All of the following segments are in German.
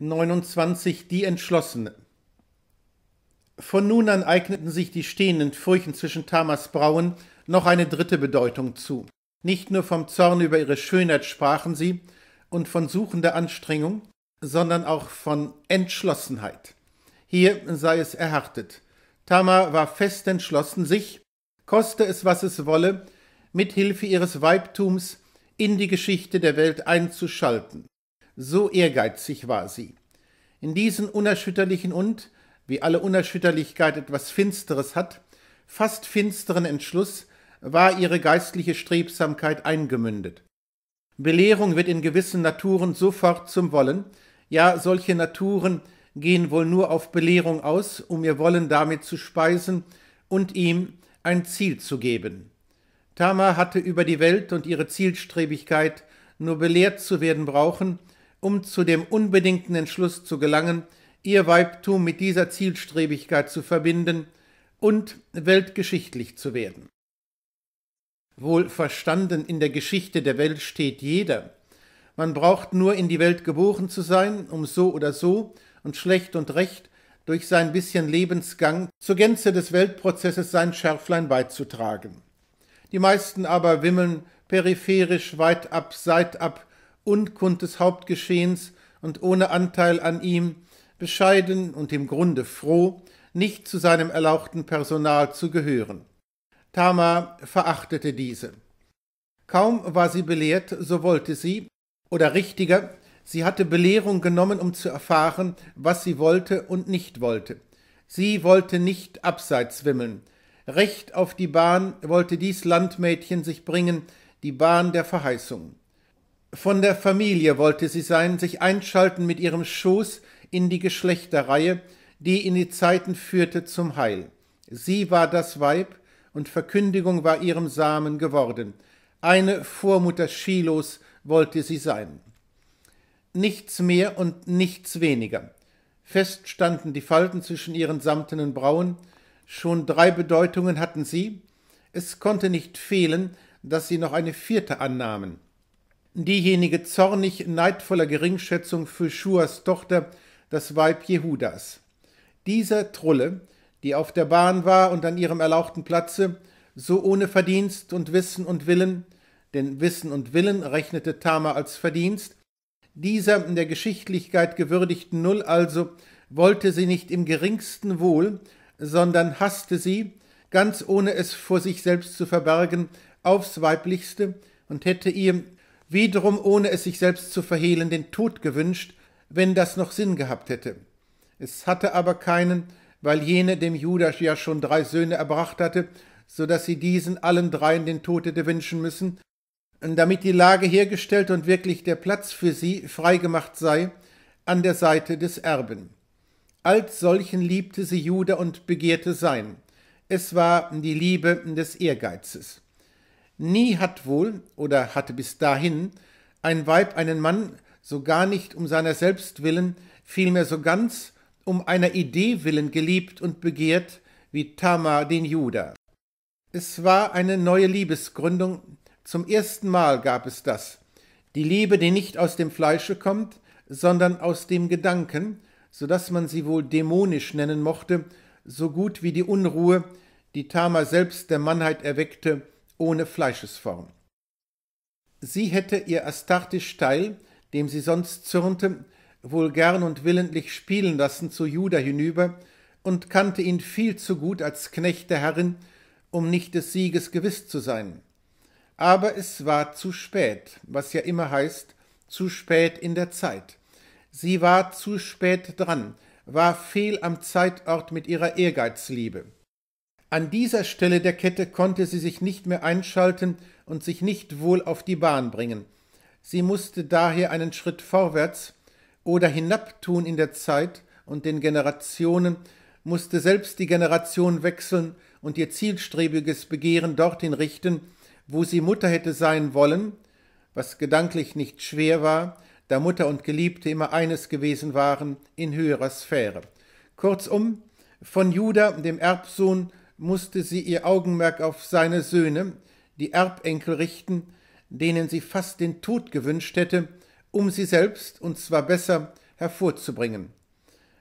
29 Die Entschlossene. Von nun an eigneten sich die stehenden Furchen zwischen Tamas Brauen noch eine dritte Bedeutung zu. Nicht nur vom Zorn über ihre Schönheit sprachen sie und von suchender Anstrengung, sondern auch von Entschlossenheit. Hier sei es erhartet. Tama war fest entschlossen, sich, koste es was es wolle, mit Hilfe ihres Weibtums in die Geschichte der Welt einzuschalten. So ehrgeizig war sie. In diesen unerschütterlichen und, wie alle Unerschütterlichkeit etwas Finsteres hat, fast finsteren Entschluss war ihre geistliche Strebsamkeit eingemündet. Belehrung wird in gewissen Naturen sofort zum Wollen, ja solche Naturen gehen wohl nur auf Belehrung aus, um ihr Wollen damit zu speisen und ihm ein Ziel zu geben. Tama hatte über die Welt und ihre Zielstrebigkeit nur belehrt zu werden brauchen, um zu dem unbedingten Entschluss zu gelangen, ihr Weibtum mit dieser Zielstrebigkeit zu verbinden und weltgeschichtlich zu werden. Wohl verstanden in der Geschichte der Welt steht jeder. Man braucht nur in die Welt geboren zu sein, um so oder so und schlecht und recht durch sein bisschen Lebensgang zur Gänze des Weltprozesses sein Schärflein beizutragen. Die meisten aber wimmeln peripherisch weit ab, seit ab Unkund des Hauptgeschehens und ohne Anteil an ihm, bescheiden und im Grunde froh, nicht zu seinem erlauchten Personal zu gehören. Tama verachtete diese. Kaum war sie belehrt, so wollte sie, oder richtiger, sie hatte Belehrung genommen, um zu erfahren, was sie wollte und nicht wollte. Sie wollte nicht abseits wimmeln. Recht auf die Bahn wollte dies Landmädchen sich bringen, die Bahn der Verheißungen. Von der Familie wollte sie sein, sich einschalten mit ihrem Schoß in die Geschlechterreihe, die in die Zeiten führte zum Heil. Sie war das Weib, und Verkündigung war ihrem Samen geworden. Eine Vormutter Schilos wollte sie sein. Nichts mehr und nichts weniger. Fest standen die Falten zwischen ihren samtenen Brauen, schon drei Bedeutungen hatten sie, es konnte nicht fehlen, dass sie noch eine vierte annahmen diejenige zornig neidvoller Geringschätzung für Schuas Tochter, das Weib Jehudas. Dieser Trulle, die auf der Bahn war und an ihrem erlauchten Platze, so ohne Verdienst und Wissen und Willen, denn Wissen und Willen rechnete Tama als Verdienst, dieser in der Geschichtlichkeit gewürdigten Null also, wollte sie nicht im geringsten wohl, sondern hasste sie, ganz ohne es vor sich selbst zu verbergen, aufs weiblichste und hätte ihr wiederum ohne es sich selbst zu verhehlen, den Tod gewünscht, wenn das noch Sinn gehabt hätte. Es hatte aber keinen, weil jene dem Judas ja schon drei Söhne erbracht hatte, so daß sie diesen allen dreien den Tod hätte wünschen müssen, damit die Lage hergestellt und wirklich der Platz für sie freigemacht sei an der Seite des Erben. Als solchen liebte sie Juda und begehrte sein. Es war die Liebe des Ehrgeizes. Nie hat wohl oder hatte bis dahin ein Weib einen Mann so gar nicht um seiner selbst willen, vielmehr so ganz um einer Idee willen geliebt und begehrt, wie Tamar den Juda. Es war eine neue Liebesgründung, zum ersten Mal gab es das, die Liebe, die nicht aus dem Fleische kommt, sondern aus dem Gedanken, so dass man sie wohl dämonisch nennen mochte, so gut wie die Unruhe, die Tama selbst der Mannheit erweckte ohne Fleischesform. Sie hätte ihr astartisch steil, dem sie sonst zürnte, wohl gern und willentlich spielen lassen zu Juda hinüber und kannte ihn viel zu gut als Knecht der Herrin, um nicht des Sieges gewiss zu sein. Aber es war zu spät, was ja immer heißt, zu spät in der Zeit. Sie war zu spät dran, war fehl am Zeitort mit ihrer Ehrgeizliebe. An dieser Stelle der Kette konnte sie sich nicht mehr einschalten und sich nicht wohl auf die Bahn bringen. Sie musste daher einen Schritt vorwärts oder hinab tun in der Zeit und den Generationen, musste selbst die Generation wechseln und ihr zielstrebiges Begehren dorthin richten, wo sie Mutter hätte sein wollen, was gedanklich nicht schwer war, da Mutter und Geliebte immer eines gewesen waren in höherer Sphäre. Kurzum, von Juda, dem Erbsohn, musste sie ihr Augenmerk auf seine Söhne, die Erbenkel, richten, denen sie fast den Tod gewünscht hätte, um sie selbst, und zwar besser, hervorzubringen.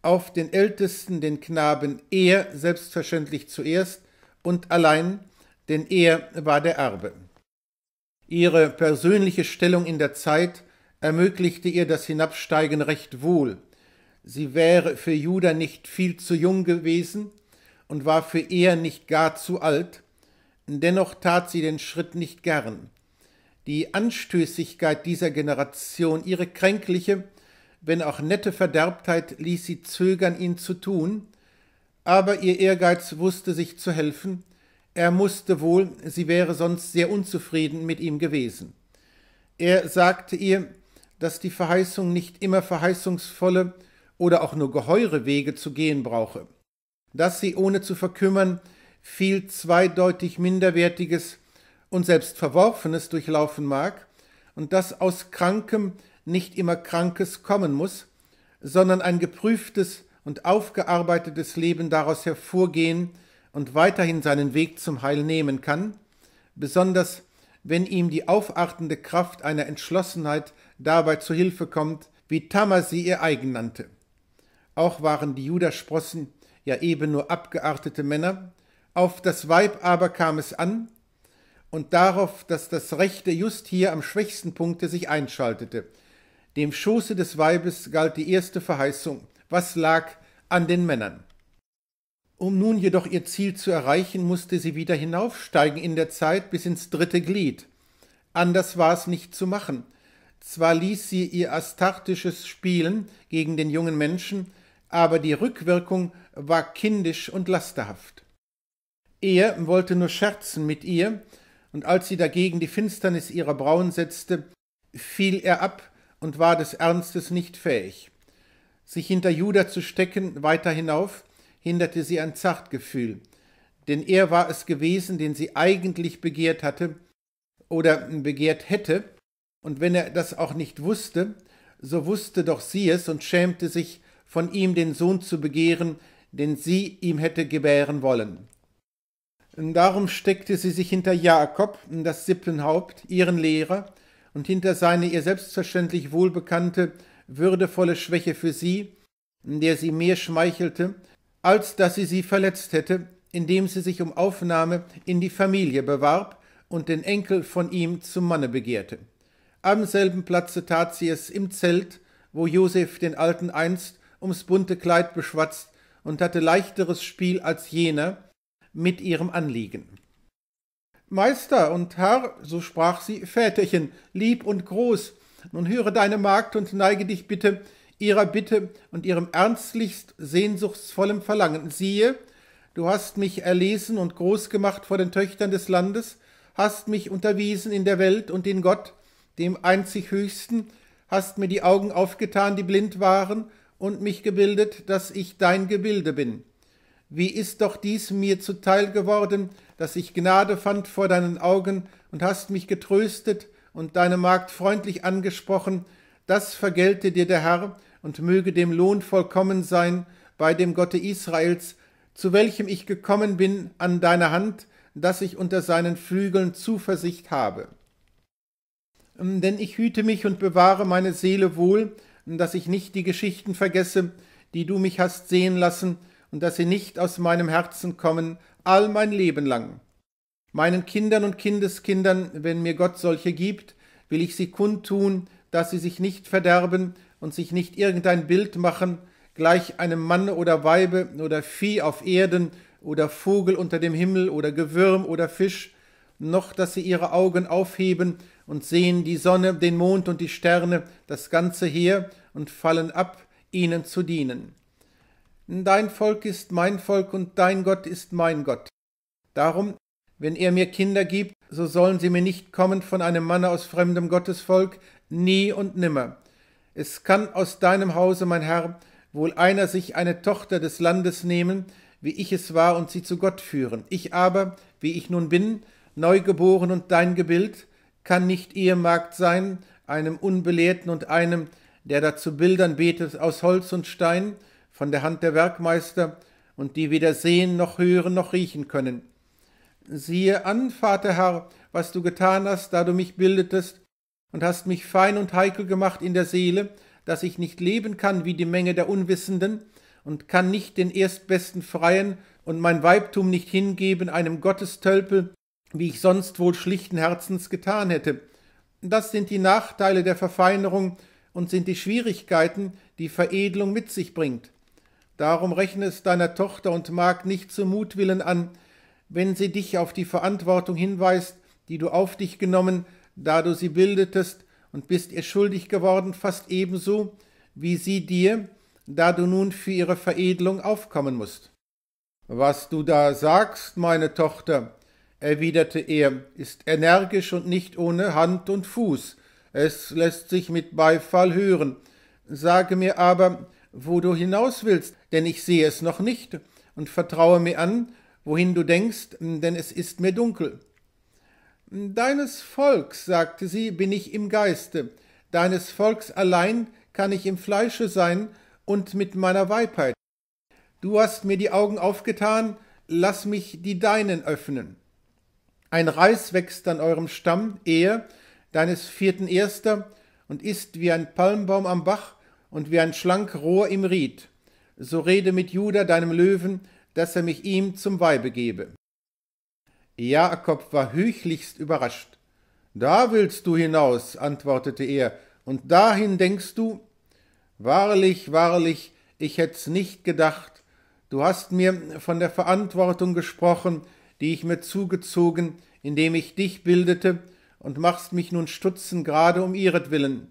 Auf den Ältesten, den Knaben, er selbstverständlich zuerst und allein, denn er war der Erbe. Ihre persönliche Stellung in der Zeit ermöglichte ihr das Hinabsteigen recht wohl. Sie wäre für Judah nicht viel zu jung gewesen, und war für eher nicht gar zu alt, dennoch tat sie den Schritt nicht gern. Die Anstößigkeit dieser Generation, ihre kränkliche, wenn auch nette Verderbtheit ließ sie zögern, ihn zu tun, aber ihr Ehrgeiz wusste sich zu helfen, er musste wohl, sie wäre sonst sehr unzufrieden mit ihm gewesen. Er sagte ihr, dass die Verheißung nicht immer verheißungsvolle oder auch nur geheure Wege zu gehen brauche dass sie, ohne zu verkümmern, viel zweideutig Minderwertiges und selbst Verworfenes durchlaufen mag und dass aus Krankem nicht immer Krankes kommen muss, sondern ein geprüftes und aufgearbeitetes Leben daraus hervorgehen und weiterhin seinen Weg zum Heil nehmen kann, besonders wenn ihm die aufartende Kraft einer Entschlossenheit dabei zu Hilfe kommt, wie Tammer sie ihr eigen nannte. Auch waren die Judersprossen ja eben nur abgeartete Männer, auf das Weib aber kam es an, und darauf, dass das Rechte just hier am schwächsten Punkte sich einschaltete. Dem Schoße des Weibes galt die erste Verheißung, was lag an den Männern. Um nun jedoch ihr Ziel zu erreichen, musste sie wieder hinaufsteigen in der Zeit bis ins dritte Glied. Anders war es nicht zu machen. Zwar ließ sie ihr astartisches Spielen gegen den jungen Menschen, aber die Rückwirkung war kindisch und lasterhaft. Er wollte nur scherzen mit ihr, und als sie dagegen die Finsternis ihrer Brauen setzte, fiel er ab und war des Ernstes nicht fähig. Sich hinter Juda zu stecken, weiter hinauf, hinderte sie ein Zartgefühl, denn er war es gewesen, den sie eigentlich begehrt hatte oder begehrt hätte, und wenn er das auch nicht wusste, so wusste doch sie es und schämte sich, von ihm den Sohn zu begehren, den sie ihm hätte gebären wollen. Darum steckte sie sich hinter Jakob, das Sippenhaupt, ihren Lehrer, und hinter seine ihr selbstverständlich wohlbekannte, würdevolle Schwäche für sie, der sie mehr schmeichelte, als dass sie sie verletzt hätte, indem sie sich um Aufnahme in die Familie bewarb und den Enkel von ihm zum Manne begehrte. Am selben Platze tat sie es im Zelt, wo Josef den Alten einst ums bunte Kleid beschwatzt und hatte leichteres Spiel als jene mit ihrem Anliegen. Meister und Herr, so sprach sie, Väterchen, lieb und groß, nun höre deine Magd und neige dich bitte ihrer Bitte und ihrem ernstlichst sehnsuchtsvollem Verlangen. Siehe, du hast mich erlesen und groß gemacht vor den Töchtern des Landes, hast mich unterwiesen in der Welt und in Gott, dem einzig Höchsten, hast mir die Augen aufgetan, die blind waren, und mich gebildet, dass ich dein Gebilde bin. Wie ist doch dies mir zuteil geworden, dass ich Gnade fand vor deinen Augen und hast mich getröstet und deine Magd freundlich angesprochen, das vergelte dir der Herr und möge dem Lohn vollkommen sein bei dem Gotte Israels, zu welchem ich gekommen bin an deine Hand, dass ich unter seinen Flügeln Zuversicht habe. Ähm, denn ich hüte mich und bewahre meine Seele wohl, dass ich nicht die Geschichten vergesse, die du mich hast sehen lassen, und dass sie nicht aus meinem Herzen kommen, all mein Leben lang. Meinen Kindern und Kindeskindern, wenn mir Gott solche gibt, will ich sie kundtun, dass sie sich nicht verderben und sich nicht irgendein Bild machen, gleich einem Manne oder Weibe oder Vieh auf Erden oder Vogel unter dem Himmel oder Gewürm oder Fisch, noch dass sie ihre Augen aufheben und sehen die Sonne, den Mond und die Sterne, das ganze Heer, und fallen ab, ihnen zu dienen. Dein Volk ist mein Volk und dein Gott ist mein Gott. Darum, wenn er mir Kinder gibt, so sollen sie mir nicht kommen von einem Manne aus fremdem Gottesvolk, nie und nimmer. Es kann aus deinem Hause, mein Herr, wohl einer sich eine Tochter des Landes nehmen, wie ich es war, und sie zu Gott führen. Ich aber, wie ich nun bin, neugeboren und dein Gebild, kann nicht Ehemarkt sein, einem Unbelehrten und einem, der dazu Bildern betet aus Holz und Stein, von der Hand der Werkmeister, und die weder sehen noch hören noch riechen können. Siehe an, Vater Herr, was du getan hast, da du mich bildetest, und hast mich fein und heikel gemacht in der Seele, dass ich nicht leben kann wie die Menge der Unwissenden, und kann nicht den erstbesten freien und mein Weibtum nicht hingeben einem Gottestölpel, wie ich sonst wohl schlichten Herzens getan hätte. Das sind die Nachteile der Verfeinerung und sind die Schwierigkeiten, die Veredelung mit sich bringt. Darum rechne es deiner Tochter und Mag nicht zu Mutwillen an, wenn sie dich auf die Verantwortung hinweist, die du auf dich genommen, da du sie bildetest und bist ihr schuldig geworden, fast ebenso, wie sie dir, da du nun für ihre Veredelung aufkommen musst. Was du da sagst, meine Tochter, erwiderte er, ist energisch und nicht ohne Hand und Fuß. Es lässt sich mit Beifall hören. Sage mir aber, wo du hinaus willst, denn ich sehe es noch nicht, und vertraue mir an, wohin du denkst, denn es ist mir dunkel. Deines Volks, sagte sie, bin ich im Geiste, deines Volks allein kann ich im Fleische sein und mit meiner Weibheit. Du hast mir die Augen aufgetan, lass mich die deinen öffnen. Ein Reis wächst an eurem Stamm, Ehe, deines vierten Erster, und ist wie ein Palmbaum am Bach und wie ein schlank Rohr im Ried. So rede mit Judah, deinem Löwen, dass er mich ihm zum Weibe gebe. Jakob war höchlichst überrascht. Da willst du hinaus, antwortete er, und dahin denkst du? Wahrlich, wahrlich, ich hätt's nicht gedacht. Du hast mir von der Verantwortung gesprochen, die ich mir zugezogen, indem ich dich bildete, und machst mich nun stutzen gerade um ihretwillen.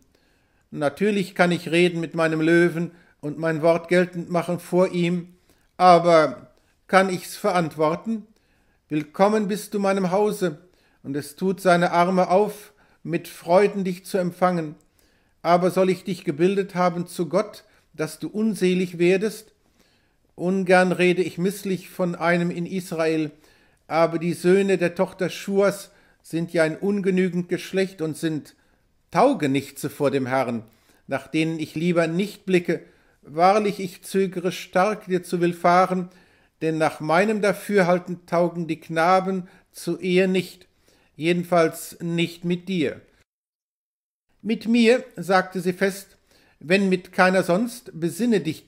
Natürlich kann ich reden mit meinem Löwen und mein Wort geltend machen vor ihm, aber kann ich's verantworten? Willkommen bist du meinem Hause, und es tut seine Arme auf, mit Freuden dich zu empfangen. Aber soll ich dich gebildet haben zu Gott, dass du unselig werdest? Ungern rede ich misslich von einem in Israel, aber die Söhne der Tochter Schuas sind ja ein ungenügend Geschlecht und sind Taugenichtse vor dem Herrn, nach denen ich lieber nicht blicke. Wahrlich, ich zögere stark, dir zu willfahren, denn nach meinem Dafürhalten taugen die Knaben zu Ehe nicht, jedenfalls nicht mit dir. Mit mir, sagte sie fest, wenn mit keiner sonst, besinne dich.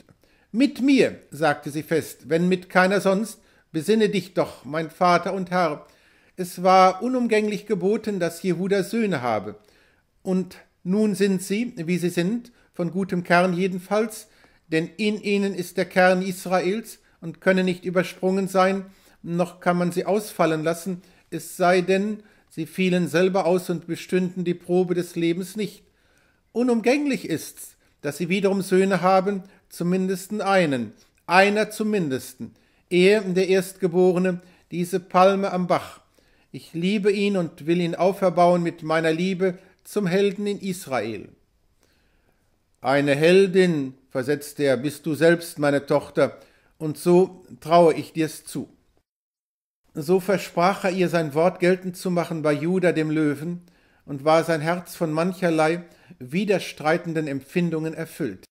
Mit mir, sagte sie fest, wenn mit keiner sonst, Besinne dich doch, mein Vater und Herr, es war unumgänglich geboten, dass Jehuda Söhne habe, und nun sind sie, wie sie sind, von gutem Kern jedenfalls, denn in ihnen ist der Kern Israels und können nicht übersprungen sein, noch kann man sie ausfallen lassen, es sei denn, sie fielen selber aus und bestünden die Probe des Lebens nicht. Unumgänglich ist's, dass sie wiederum Söhne haben, zumindest einen, einer zumindesten. Er, der Erstgeborene, diese Palme am Bach. Ich liebe ihn und will ihn auferbauen mit meiner Liebe zum Helden in Israel. Eine Heldin, versetzte er, bist du selbst, meine Tochter, und so traue ich dir's zu. So versprach er ihr sein Wort geltend zu machen bei Juda dem Löwen, und war sein Herz von mancherlei widerstreitenden Empfindungen erfüllt.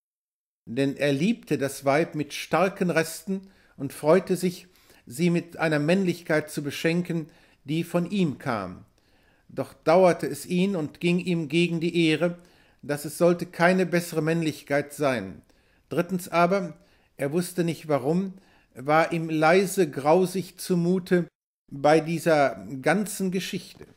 Denn er liebte das Weib mit starken Resten und freute sich, sie mit einer Männlichkeit zu beschenken, die von ihm kam. Doch dauerte es ihn und ging ihm gegen die Ehre, dass es sollte keine bessere Männlichkeit sein. Drittens aber, er wusste nicht warum, war ihm leise grausig zumute bei dieser ganzen Geschichte.